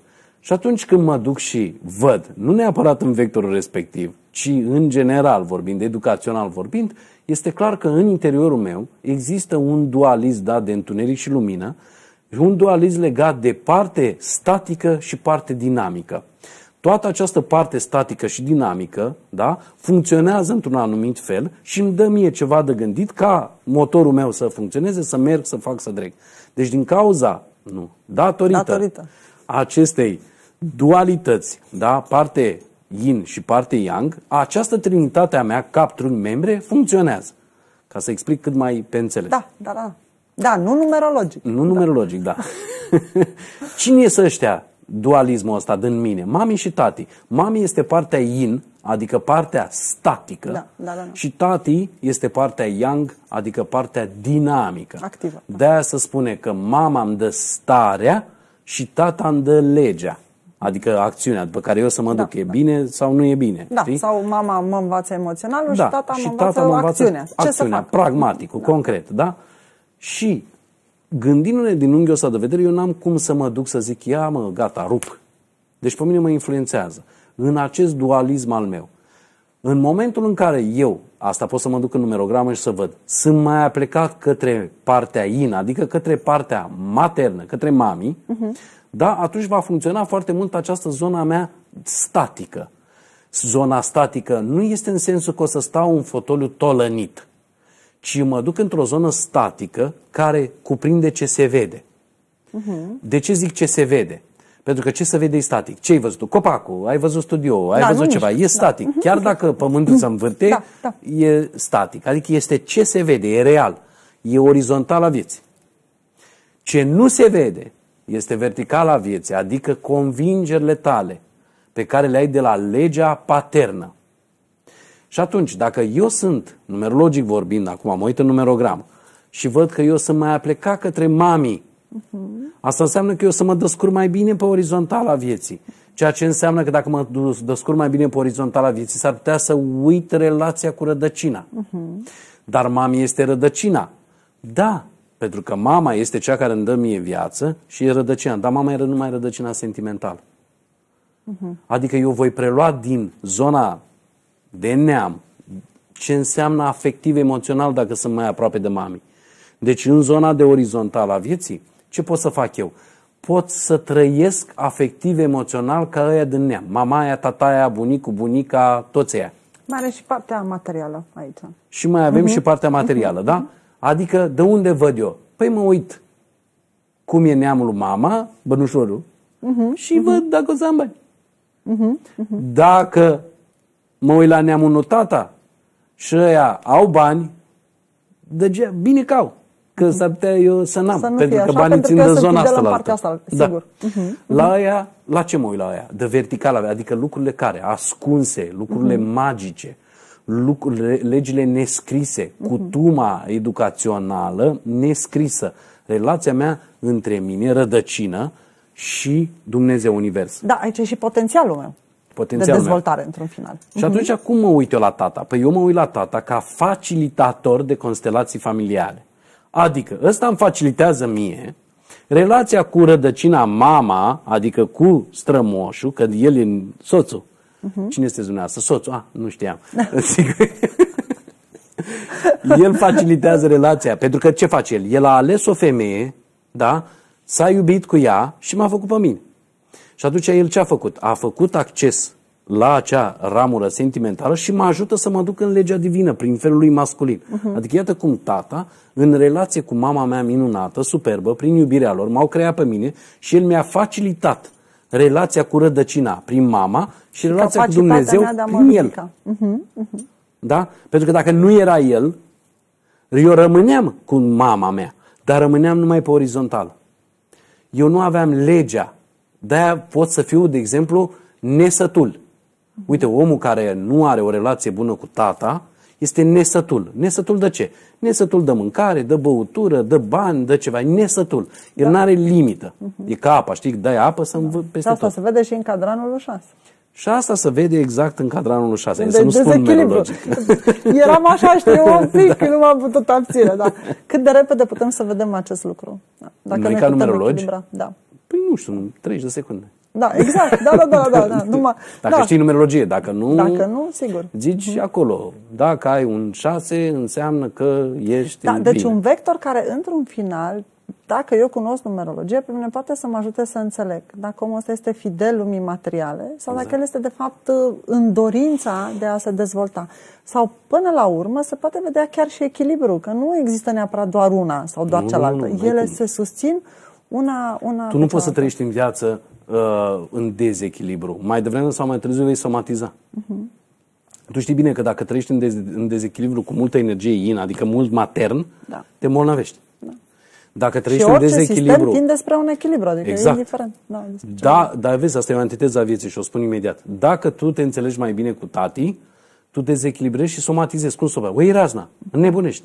B: Și atunci când mă duc și văd, nu neapărat în vectorul respectiv, ci în general vorbind, educațional vorbind, este clar că în interiorul meu există un dualism da, de întuneric și lumină, un dualism legat de parte statică și parte dinamică. Toată această parte statică și dinamică da, funcționează într-un anumit fel și îmi dă mie ceva de gândit ca motorul meu să funcționeze, să merg, să fac, să drec. Deci din cauza, nu, datorită, datorită. acestei uh, dualități, da? parte yin și parte yang, această trinitate a mea, cap, trun, membre, funcționează. Ca să explic cât mai pe înțeles. Da, da, da. Da, nu numerologic. Nu numerologic, da. da. Cine să ăștia? Dualismul ăsta din mine. Mami și tati. Mami este partea yin, adică partea statică. Da, da, da, da. Și tati este partea yang, adică partea dinamică. Activă. De-aia se spune că mama îmi dă starea și tata îmi dă legea. Adică acțiunea după care eu să mă da, duc, da, e da. bine sau nu e bine. Da, știi? sau
A: mama mă învață emoționalul da, și tata mă și tata învață, mă învață acțiunea. Ce acțiunea,
B: să pragmaticul, da. concret, da? Și gândindu-ne din unghiul ăsta de vedere, eu n-am cum să mă duc să zic, ia mă, gata, rup. Deci pe mine mă influențează. În acest dualism al meu, în momentul în care eu, asta pot să mă duc în numerogramă și să văd, sunt mai aplecat către partea in, adică către partea maternă, către mami, uh-huh da, atunci va funcționa foarte mult această zona mea statică. Zona statică nu este în sensul că o să stau un fotoliu tolănit, ci mă duc într-o zonă statică care cuprinde ce se vede. Uh-huh. De ce zic ce se vede? Pentru că ce se vede e static. Ce ai văzut? Copacul, ai văzut studio, ai da, văzut ceva. Mișc. E da. static. Da. Chiar dacă pământul se învârte, da, da. e static. Adică este ce se vede, e real. E orizontal la vieții. Ce nu se vede, este verticala vieții, adică convingerile tale pe care le ai de la legea paternă. Și atunci, dacă eu sunt, numerologic vorbind, acum mă uit în numerogram, și văd că eu sunt mai aplecat către mami, uh-huh. asta înseamnă că eu să mă descurc mai bine pe orizontala vieții. Ceea ce înseamnă că dacă mă descurc mai bine pe orizontala vieții, s-ar putea să uit relația cu rădăcina.
A: Uh-huh.
B: Dar mami este rădăcina. Da, pentru că mama este cea care îmi dă mie viață și e rădăcina. Dar mama era numai rădăcina sentimentală. Uh-huh. Adică eu voi prelua din zona de neam ce înseamnă afectiv emoțional dacă sunt mai aproape de mami. Deci în zona de orizontală a vieții, ce pot să fac eu? Pot să trăiesc afectiv emoțional ca ăia din neam. Mamaia, aia, bunicul, bunica, toți aia.
A: Mai are și partea materială aici.
B: Și mai avem uh-huh. și partea mhm. materială, uh-huh. da? Adică, de unde văd eu? Păi mă uit cum e neamul mama, bănușorul, uh-huh, și uh-huh. văd dacă o să am bani. Uh-huh, uh-huh. Dacă mă uit la neamul nu tata și ăia au bani, dege- bine că au. Că uh-huh. s-ar putea eu să n-am, să pentru că așa, banii pentru țin că de zona asta la, partea asta, da. sigur. Da. Uh-huh. La aia, la ce mă uit la aia? De verticală, adică lucrurile care? Ascunse, lucrurile uh-huh. magice, lucrurile, legile nescrise, mhm. cutuma educațională nescrisă, relația mea între mine, rădăcină și Dumnezeu Univers.
A: Da, aici e și potențialul meu.
B: Potențialul de dezvoltare,
A: meu. într-un final. Și mhm.
B: atunci, uh-huh. cum mă uit eu la tata? Păi eu mă uit la tata ca facilitator de constelații familiale. Adică, ăsta îmi facilitează mie relația cu rădăcina mama, adică cu strămoșul, când el e soțul Uh-huh. Cine este dumneavoastră? Soțul. Ah, nu știam. Da. el facilitează relația. Pentru că ce face el? El a ales o femeie, da? S-a iubit cu ea și m-a făcut pe mine. Și atunci el ce a făcut? A făcut acces la acea ramură sentimentală și mă ajută să mă duc în legea divină, prin felul lui masculin. Uh-huh. Adică iată cum tata, în relație cu mama mea minunată, superbă, prin iubirea lor, m-au creat pe mine și el mi-a facilitat relația cu rădăcina prin mama și relația cu Dumnezeu prin el.
A: Uh-huh, uh-huh.
B: Da? Pentru că dacă nu era el, eu rămâneam cu mama mea, dar rămâneam numai pe orizontal. Eu nu aveam legea. De-aia pot să fiu, de exemplu, nesătul. Uite, omul care nu are o relație bună cu tata, este nesătul. Nesătul de ce? Nesătul de mâncare, de băutură, de bani, de ceva. E nesătul. El da. nu are limită. Uh-huh. E ca apa, știi? Dai apă să da. peste asta tot. se vede și în cadranul 6. Și asta se vede exact în cadranul 6, de, să nu spun
A: Eram așa, știu, un pic, da. nu m-am putut abține, da. Cât de repede putem să vedem acest lucru? Da. Dacă Noi ne ca numerologi?
B: Da. Păi nu știu, 30 de secunde. Da, exact. Da, da, da, da, da. Numai, dacă da. știi numerologie, dacă nu, dacă nu sigur. zici mm-hmm. acolo. Dacă ai un 6, înseamnă că ești da, Deci bine. un
A: vector care, într-un final, dacă eu cunosc numerologie, pe mine poate să mă ajute să înțeleg dacă omul ăsta este fidel lumii materiale sau exact. dacă el este, de fapt, în dorința de a se dezvolta. Sau, până la urmă, se poate vedea chiar și echilibru, că nu există neapărat doar una sau doar nu, cealaltă. Nu, nu, Ele cum. se susțin una, una Tu nu poți să
B: trăiești în viață uh, în dezechilibru. Mai devreme sau mai târziu vei somatiza.
A: Uh-huh.
B: Tu știi bine că dacă trăiești în, dez- în dezechilibru cu multă energie in, adică mult matern, da. te molnăvești. Da. Dacă trăiești și în dezechilibru... sistem tinde
A: spre un echilibru, adică exact. e indiferent. Da, da,
B: dar vezi, asta e o antiteză a vieții și o spun imediat. Dacă tu te înțelegi mai bine cu tati, tu dezechilibrezi și somatizezi. Cum să o Ui, razna, nebunești,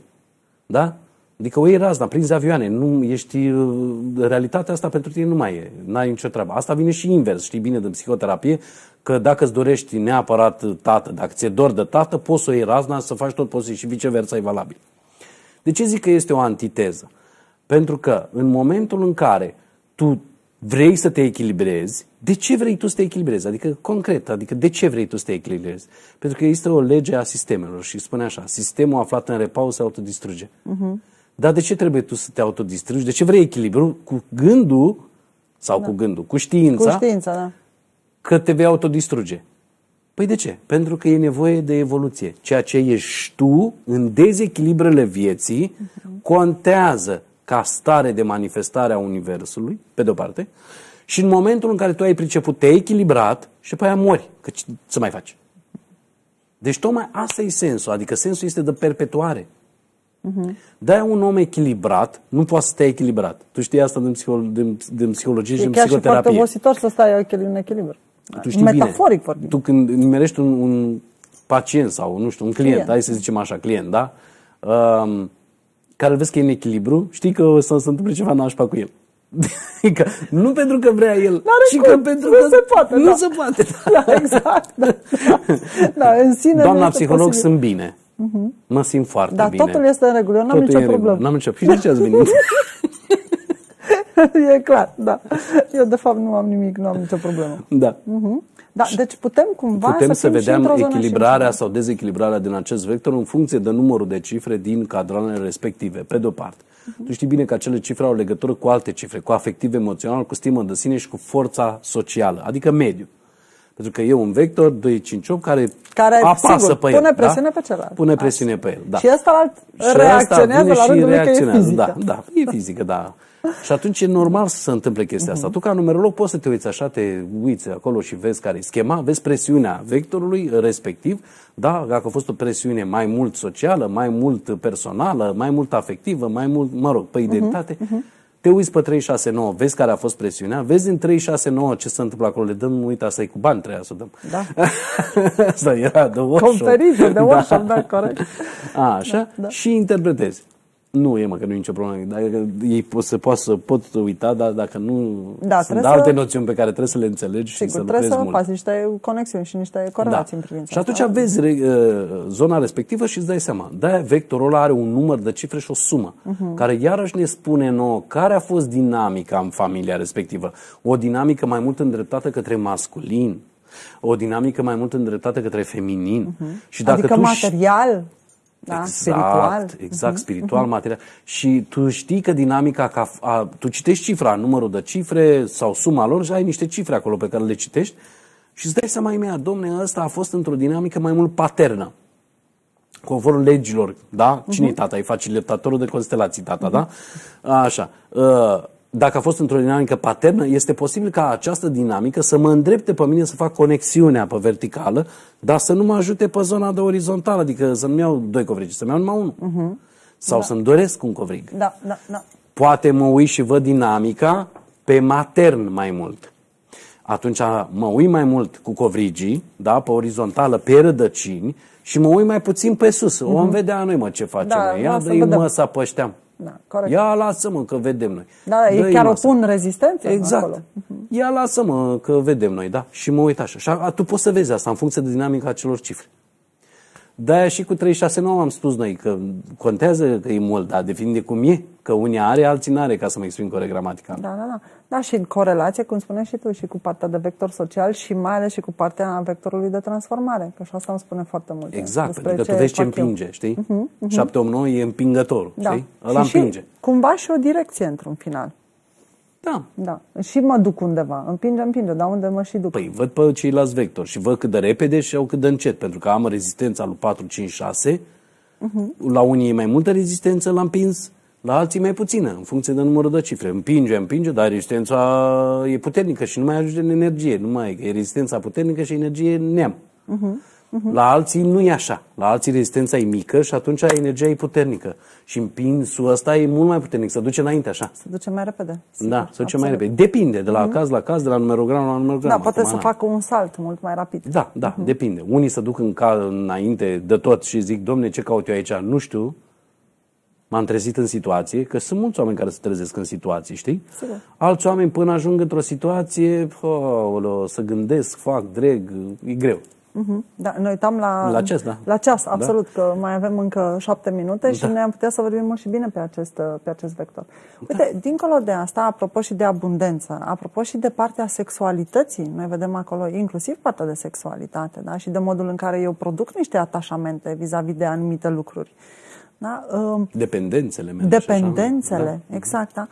B: Da? Adică o iei razna, prinzi avioane, nu ești, uh, realitatea asta pentru tine nu mai e, n-ai nicio treabă. Asta vine și invers, știi bine, din psihoterapie, că dacă îți dorești neapărat tată, dacă ți-e dor de tată, poți să o iei razna, să faci tot posibil și viceversa e valabil. De ce zic că este o antiteză? Pentru că în momentul în care tu vrei să te echilibrezi, de ce vrei tu să te echilibrezi? Adică concret, adică de ce vrei tu să te echilibrezi? Pentru că există o lege a sistemelor și spune așa, sistemul aflat în repaus se autodistruge. Uh-huh. Dar de ce trebuie tu să te autodistrugi? De ce vrei echilibru cu gândul sau da. cu gândul, cu știința, cu știința da. că te vei autodistruge? Păi de ce? Pentru că e nevoie de evoluție. Ceea ce ești tu în dezechilibrele vieții uh-huh. contează ca stare de manifestare a Universului, pe de-o parte, și în momentul în care tu ai priceput, te-ai echilibrat și pe aia mori, că ce să mai faci? Deci tocmai asta e sensul, adică sensul este de perpetuare. Uh-huh. Mhm. de un om echilibrat nu poate să stea echilibrat. Tu știi asta din, psiholo- din, din psihologie e și din psihoterapie. E chiar și
A: foarte să stai în echilibru.
B: Tu știi Metaforic bine. Vorbim. Tu când nimerești un, un pacient sau, nu știu, un client, client. hai să zicem așa, client, da? Um, care vezi că e în echilibru, știi că o să se întâmple ceva nașpa cu el. că, adică, nu pentru că vrea el, ci că pentru nu că se poate, nu da. se
A: poate. Da, da exact. da. da, în sine Doamna psiholog posibil. sunt bine. Uh-huh.
B: Mă simt foarte da, bine. Dar totul este
A: în regulă, n-am nicio problemă. N-am nicio problemă. Și de ce ați venit? e clar, da. Eu, de fapt, nu am nimic, nu am nicio problemă. Da. Uh-huh. Da, deci putem cumva putem să, să vedem echilibrarea
B: sau dezechilibrarea din acest vector în funcție de numărul de cifre din cadranele respective, pe de-o parte. Uh-huh. Tu știi bine că acele cifre au legătură cu alte cifre, cu afectiv emoțional, cu stimă de sine și cu forța socială, adică mediu. Pentru că e un vector 258 care, care apasă sigur, pe el. Pune da? presiune da? pe celălalt. Pune presiune Asta. pe el, da. Și ăsta
A: alt și reacționează la rândul lui că e fizică. Da,
B: da, e fizică, da. Și atunci e normal să se întâmple chestia asta. Mhm. Tu, ca numerolog, poți să te uiți așa, te uiți acolo și vezi care e schema, vezi presiunea vectorului respectiv, da? Dacă a fost o presiune mai mult socială, mai mult personală, mai mult afectivă, mai mult, mă rog, pe mhm, identitate. Uh-huh, uh-huh te uiți pe 369, vezi care a fost presiunea, vezi în 369 ce se întâmplă acolo, le dăm, uita asta e cu bani, treia să dăm. Da. Asta era de workshop. Conferință de workshop, da. da, corect. A, așa, da, da. și interpretezi. Nu e, mă, că nu e nicio problemă. Dacă ei po- se poate să pot uita, dar dacă nu da, sunt alte să... noțiuni pe care trebuie să le înțelegi Sigur, și să trebuie să mult. faci
A: niște conexiuni și niște corelații da. în privința Și atunci asta. vezi
B: re, uh, zona respectivă și îți dai seama. de vectorul ăla are un număr de cifre și o sumă, uh-huh. care iarăși ne spune nouă care a fost dinamica în familia respectivă. O dinamică mai mult îndreptată către masculin, o dinamică mai mult îndreptată către feminin. Uh-huh. Și dacă adică tu
A: material? da? Exact, spiritual. Exact, mhm, spiritual, mhm.
B: material. Și tu știi că dinamica, ca, a, tu citești cifra, numărul de cifre sau suma lor și ai niște cifre acolo pe care le citești și îți dai seama imediat, domne, ăsta a fost într-o dinamică mai mult paternă. Conform legilor, da? Cine uh-huh. Mhm. e tata? E facilitatorul de constelații, tata, uh-huh. da? Așa. Uh, dacă a fost într-o dinamică paternă, este posibil ca această dinamică să mă îndrepte pe mine să fac conexiunea pe verticală, dar să nu mă ajute pe zona de orizontală, adică să nu iau doi covrigi, să-mi iau numai unul.
A: Uh-huh. Sau da. să-mi
B: doresc un covrig.
A: Da, da, da.
B: Poate mă ui și văd dinamica pe matern mai mult. Atunci mă ui mai mult cu covrigii, da, pe orizontală, pe rădăcini și mă ui mai puțin pe sus. Uh-huh. am vedea noi, mă, ce facem da, noi. Da, Ia dă-i mă să pășteam. Da, Ia lasă-mă că vedem noi.
A: Da, da ei chiar opun pun rezistență Exact. Acolo.
B: Ia lasă-mă că vedem noi, da? Și mă uit așa. Și a, tu poți să vezi asta în funcție de dinamica acelor cifre. De-aia și cu 369 am spus noi că contează că e mult, dar depinde cum e, că unii are, alții n-are, ca să mă exprim corect gramatical. Da, da, da.
A: Da, și în corelație, cum spuneai și tu, și cu partea de vector social și mai ales și cu partea vectorului de transformare, că și asta îmi spune foarte mult. Exact, adică tu vezi ce împinge, eu.
B: știi? Uh-huh, uh-huh. 7 8 9 e împingătorul, da. știi? Ăla și împinge. Și,
A: cumva și o direcție într-un final. Da. da. Și mă duc undeva. Împinge, împinge, dar unde mă și duc? Păi
B: văd pe ceilalți vectori și văd cât de repede și au cât de încet, pentru că am rezistența lui 4, 5, 6. Uh-huh. La unii e mai multă rezistență, l-am pins, la alții mai puțină, în funcție de numărul de cifre. Împinge, împinge, dar rezistența e puternică și nu mai ajunge în energie. Nu mai e, e rezistența puternică și energie neam.
A: Uh-huh. Uh-huh. La
B: alții nu e așa. La alții rezistența e mică și atunci energia e puternică. Și împinsul ăsta e mult mai puternic, Să duce înainte așa. Să
A: duce mai repede.
B: Sigur, da, să duce mai repede. Depinde de la uh-huh. caz la caz, de la numerogram la numerogram. Da, poate să facă
A: un salt mult mai rapid.
B: Da, da, uh-huh. depinde. Unii se duc în cal înainte de tot și zic, domne, ce caut eu aici? Nu știu, m-am trezit în situație, că sunt mulți oameni care se trezesc în situații, știi? Sigur. Alți oameni până ajung într-o situație, oh, să gândesc, fac, dreg, e greu.
A: Mhm. Da, noi uitam la, la ceas, da. La ceas, absolut, da. că mai avem încă șapte minute da. și ne-am putea să vorbim mult și bine pe acest, pe acest vector. Da. Uite, da. dincolo de asta, apropo și de abundență, apropo și de partea sexualității, noi vedem acolo inclusiv partea de sexualitate da? și de modul în care eu produc niște atașamente vis-a-vis de anumite lucruri. Uh, da?
B: Dependențele mele. Dependențele, așa,
A: da? exact. Da?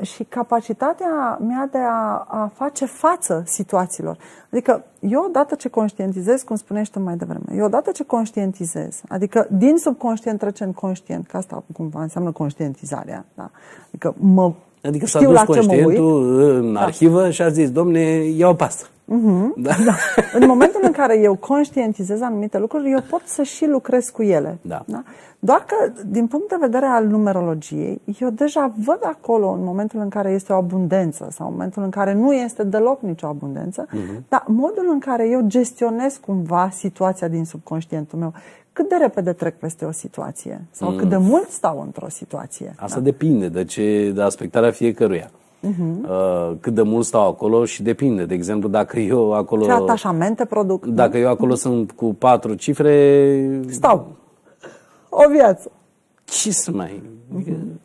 A: Și capacitatea mea de a, a face față situațiilor. Adică eu odată ce conștientizez, cum spunești tu mai devreme, eu odată ce conștientizez, adică din subconștient trece în conștient, că asta cumva înseamnă conștientizarea, da? adică mă
B: Adică s-a dus conștientul în da. arhivă da. și a zis, domne, iau pasă. Uh-huh. Da? da.
A: În momentul în care eu conștientizez anumite lucruri, eu pot să și lucrez cu ele. Da. Da? Doar că, din punct de vedere al numerologiei, eu deja văd acolo, în momentul în care este o abundență sau în momentul în care nu este deloc nicio abundență, uh-huh. dar modul în care eu gestionez cumva situația din subconștientul meu, cât de repede trec peste o situație sau mm. cât de mult stau într-o situație. Asta da?
B: depinde de ce de aspectarea fiecăruia uh-huh. cât de mult stau acolo și depinde. De exemplu, dacă eu acolo... Ce
A: atașamente produc. Dacă
B: eu acolo sunt cu patru cifre... Stau. O viață. Ce să mai... Uh-huh.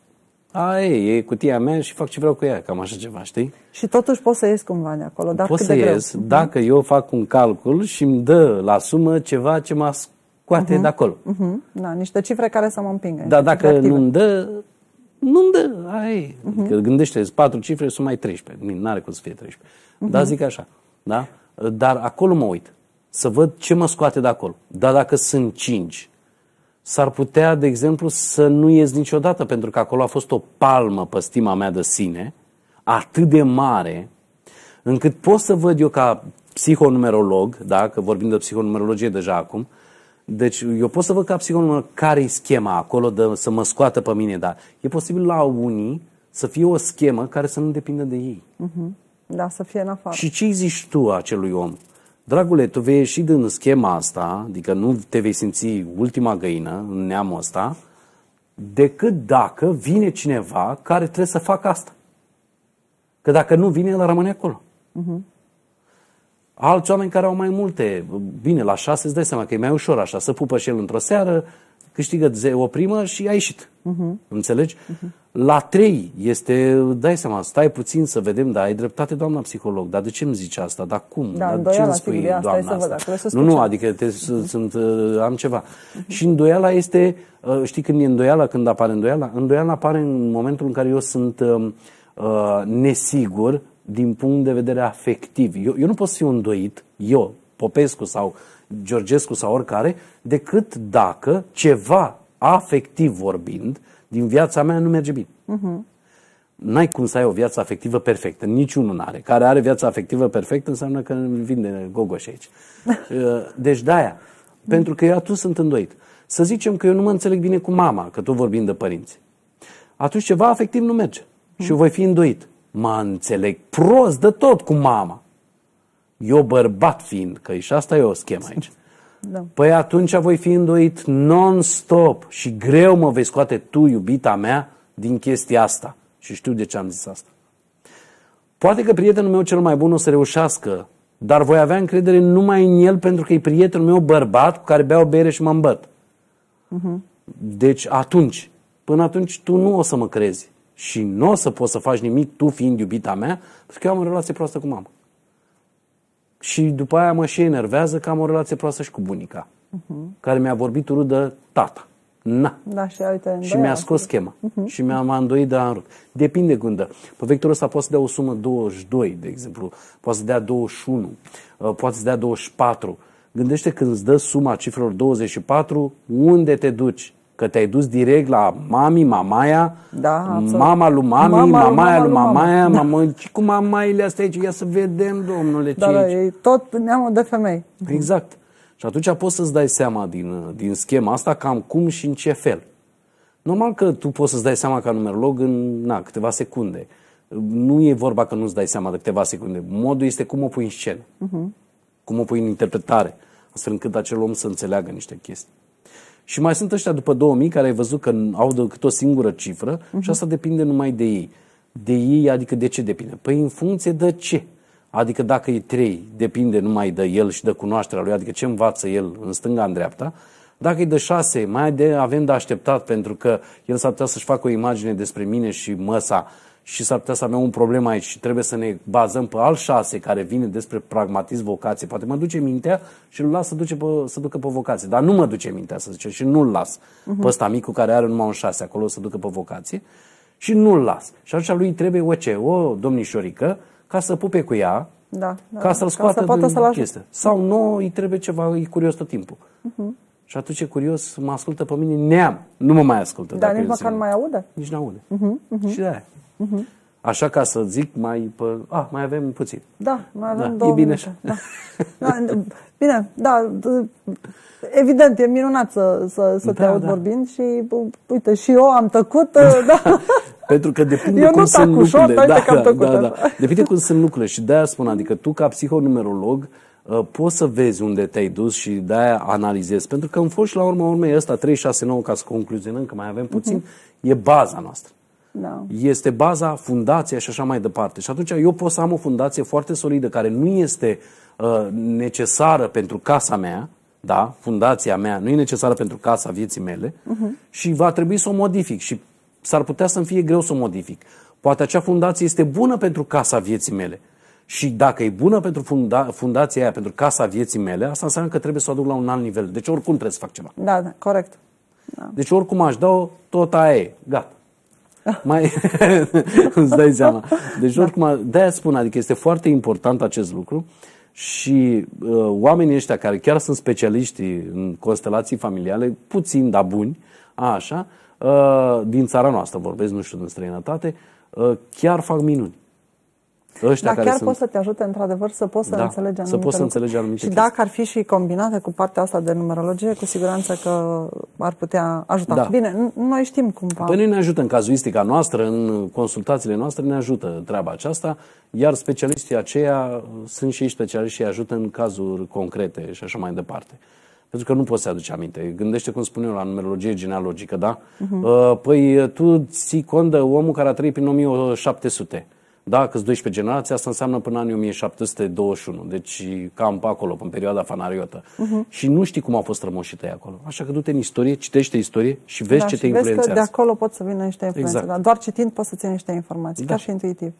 B: A, e, e cutia mea și fac ce vreau cu ea, cam așa ceva, știi?
A: Și totuși pot să ies cumva de acolo, dar Pot să de ies, greu. dacă
B: eu fac un calcul și îmi dă la sumă ceva ce mă scoate uh-huh. de acolo.
A: Uh-huh. Da, niște cifre care să mă împingă. Dar dacă
B: nu-mi dă, nu-mi dă, ai. Uh-huh. Că mhm. gândește, patru cifre sunt mai 13. Nu are cum să fie 13.
A: Uh-huh. Dar zic
B: așa, da? Dar acolo mă uit. Să văd ce mă scoate de acolo. Dar dacă sunt 5, s-ar putea, de exemplu, să nu ies niciodată, pentru că acolo a fost o palmă pe stima mea de sine, atât de mare, încât pot să văd eu ca psihonumerolog, da, că vorbim de psihonumerologie deja acum, uh, deci eu pot să văd ca psiholog care e schema acolo de, să mă scoată pe mine, dar e posibil la unii să fie o schemă care să nu depindă de ei.
A: Uh-huh. Da, să fie în afară. Și
B: ce zici tu acelui om? Dragule, tu vei ieși din schema asta, adică nu te vei simți ultima găină în neamul ăsta, decât dacă vine cineva care trebuie să facă asta. Că dacă nu vine, el rămâne acolo. Uh-huh alți oameni care au mai multe. Bine, la șase îți dai seama că e mai ușor așa, să pupă și el într-o seară, câștigă o primă și a ieșit. Uh-huh. Înțelegi? Uh-huh. La trei este, dai seama, stai puțin să vedem, da, ai dreptate, doamna psiholog, dar de ce îmi zici asta, dar cum, da, dar ce îmi spui, sigur, doamna asta? Văd, nu, nu, adică te, uh-huh. sunt, uh, am ceva. Uh-huh. Și îndoiala este, uh, știi când e îndoiala, când apare îndoiala? Îndoiala apare în momentul în care eu sunt um, uh, nesigur din punct de vedere afectiv. Eu, eu nu pot fi îndoit, eu, Popescu sau Georgescu sau oricare, decât dacă ceva afectiv vorbind din viața mea nu merge bine. Uh-huh. N-ai cum să ai o viață afectivă perfectă, niciunul nu are. Care are viața afectivă perfectă înseamnă că vinde gogoș aici. Uh, deci de-aia, pentru că eu atunci sunt îndoit. Să zicem că eu nu mă înțeleg bine cu mama, că tu vorbim de părinți. Atunci ceva afectiv nu merge și eu mhm. voi fi îndoit mă înțeleg prost de tot cu mama. Eu bărbat fiind, că și asta e o schemă aici. Da. Păi atunci voi fi îndoit non-stop și greu mă vei scoate tu, iubita mea, din chestia asta. Și știu de ce am zis asta. Poate că prietenul meu cel mai bun o să reușească, dar voi avea încredere numai în el pentru că e prietenul meu bărbat cu care beau bere și mă îmbăt.
A: Uh-huh.
B: Deci atunci, până atunci tu nu o să mă crezi și nu o să poți să faci nimic tu fiind iubita mea, pentru că eu am o relație proastă cu mama. Și după aia mă și enervează că am o relație proastă și cu bunica, uh-huh. care mi-a vorbit urât de tata. Na.
A: Da, și uite, și mi-a scos
B: schema. Uh-huh. Și mi-a m-a îndoit de anrut. Depinde gândă. Pe vectorul ăsta poate să dea o sumă 22, de exemplu. Poate să dea 21, uh, poate să dea 24. Gândește când îți dă suma cifrelor 24, unde te duci? că te-ai dus direct la mami, mamaia, da, mama lui mami, mama, mamaia lui mamaia, mamaia mama, și cu mamaile astea aici, ia să vedem, domnule, ce da, da, e tot neamul de femei. Exact. Și atunci poți să-ți dai seama din, din schema asta cam cum și în ce fel. Normal că tu poți să-ți dai seama ca numerolog în na, câteva secunde. Nu e vorba că nu-ți dai seama de câteva secunde. Modul este cum o pui în scenă, uh-huh. cum o pui în interpretare, astfel încât acel om să înțeleagă niște chestii. Și mai sunt ăștia după 2000 care ai văzut că au decât o singură cifră uh-huh. și asta depinde numai de ei. De ei, adică de ce depinde? Păi în funcție de ce. Adică dacă e 3, depinde numai de el și de cunoașterea lui, adică ce învață el în stânga, în dreapta. Dacă e de 6, mai de, avem de așteptat pentru că el s-ar putea să-și facă o imagine despre mine și măsa și s-ar putea să avem un problem aici și trebuie să ne bazăm pe al șase care vine despre pragmatism, vocație. Poate mă duce mintea și îl las să, duce pe, să ducă pe vocație. Dar nu mă duce mintea, să zice și nu-l las uh-huh. pe ăsta micul care are numai un șase acolo să ducă pe vocație și nu-l las. Și atunci lui trebuie o ce? O domnișorică ca să pupe cu ea,
A: da, da, ca să-l scoată ca să din să chestie.
B: Sau nu, îi trebuie ceva, e curios tot timpul.
A: Uh-huh.
B: Și atunci e curios, mă ascultă pe mine neam. Nu mă mai ascultă. Dar nici măcar nu
A: mai aude? Nici nu aude. Uh-huh, mhm, uh-huh. Și de Uh-huh.
B: Așa ca să zic mai Pă... Ah, mai avem puțin.
A: Da, mai avem da, două E bine minute. așa. Da. da. Bine, da. Evident, e minunat să, să, să da, te aud da. vorbind și, uite, și eu am tăcut. da.
B: Pentru că depinde eu cum nu sunt lucrurile. Ușor, da, da, tăcut, da, da, da. Depinde cum sunt lucrurile și de-aia spun, adică tu ca psihonumerolog uh, poți să vezi unde te-ai dus și de-aia analizezi. Pentru că în foști, la urmă, urmei, ăsta 369, ca să concluzionăm, că mai avem puțin, uh-huh. e baza noastră da. este baza, fundația și așa mai departe. Și atunci eu pot să am o fundație foarte solidă care nu este uh, necesară pentru casa mea, da, fundația mea nu e necesară pentru casa vieții mele uh-huh. și va trebui să o modific și s-ar putea să-mi fie greu să o modific. Poate acea fundație este bună pentru casa vieții mele. Și dacă e bună pentru funda- fundația aia, pentru casa vieții mele, asta înseamnă că trebuie să o aduc la un alt nivel. Deci oricum trebuie să fac ceva. Da, da corect. Da. Deci oricum aș da-o, tot aia e. Gata mai îți dai seama. Deci da. oricum, de-aia spun, adică este foarte important acest lucru și uh, oamenii ăștia care chiar sunt specialiști în constelații familiale, puțin, dar buni, așa, uh, din țara noastră vorbesc, nu știu, din străinătate, uh, chiar fac minuni. Ăștia Dar chiar sunt... poți să
A: te ajute, într-adevăr, să poți să da, înțelegi anumite să poți să înțelegi anumite Și chestii. dacă ar fi și combinate cu partea asta de numerologie, cu siguranță că ar putea ajuta. Da. Bine, noi știm cumva. Păi noi
B: ne ajută în cazuistica noastră, în consultațiile noastre, ne ajută treaba aceasta, iar specialiștii aceia sunt și ei specialiști și ajută în cazuri concrete și așa mai departe. Pentru că nu poți să aduci aminte. Gândește cum spun eu la numerologie genealogică, da? Uh-huh. Păi tu ții cont de omul care a trăit prin 1700. Dacă sunt 12 generații, asta înseamnă până anii 1721, deci cam pe acolo, în perioada fanariotă. Uh-huh. Și nu știi cum au fost rămoși tăi acolo. Așa că du-te în istorie, citește istorie și vezi da, ce și te vezi influențează. că de
A: acolo pot să vină niște influențe. Exact. Dar doar citind poți să ții niște informații, da. chiar și intuitiv.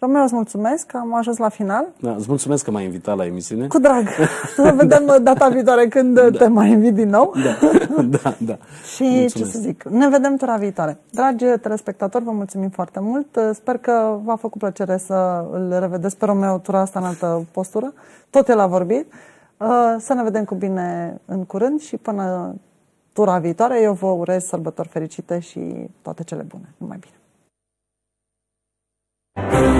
A: Romeo, îți mulțumesc că am ajuns la final.
B: Da, îți mulțumesc că m-ai invitat la emisiune. Cu drag. Să vedem da. data viitoare când da. te mai invit din nou. Da, da. da.
A: și mulțumesc. ce să zic, ne vedem tura viitoare. Dragi telespectatori, vă mulțumim foarte mult. Sper că v-a făcut plăcere să îl revedeți pe Romeo tura asta în altă postură. Tot el a vorbit. Uh, să ne vedem cu bine în curând și până tura viitoare eu vă urez sărbători fericite și toate cele bune. Numai bine! thank you